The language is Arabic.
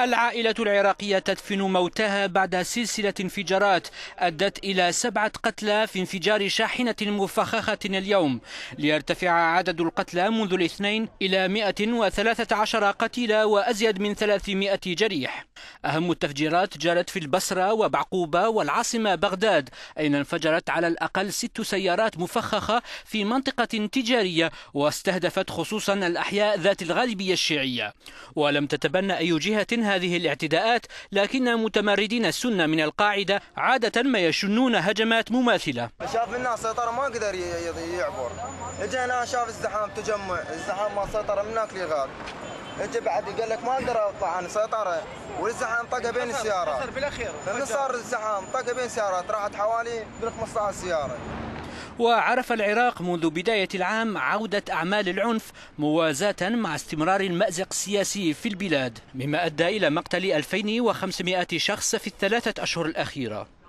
العائلة العراقية تدفن موتها بعد سلسلة انفجارات أدت إلى سبعة قتلى في انفجار شاحنة مفخخة اليوم ليرتفع عدد القتلى منذ الاثنين إلى 113 قتيلة وأزيد من 300 جريح أهم التفجيرات جرت في البصرة وبعقوبة والعاصمة بغداد أين انفجرت على الأقل ست سيارات مفخخة في منطقة تجارية واستهدفت خصوصا الأحياء ذات الغالبية الشيعية ولم تتبنى أي جهة هذه الاعتداءات لكن متمردين السنة من القاعدة عادة ما يشنون هجمات مماثلة شاف الناس سيطرة ما قدر يعبر اجى هنا شاف الزحام تجمع الزحام ما سيطر منك لغاب انت بعد قال لك ما اقدر اطلع عن سيطره والزحام طقه بين السيارات صار بالاخير لما صار الزحام طقه بين سيارات راحت حوالي 15 سياره وعرف العراق منذ بداية العام عودة أعمال العنف موازاة مع استمرار المأزق السياسي في البلاد مما أدى إلى مقتل 2500 شخص في الثلاثة أشهر الأخيرة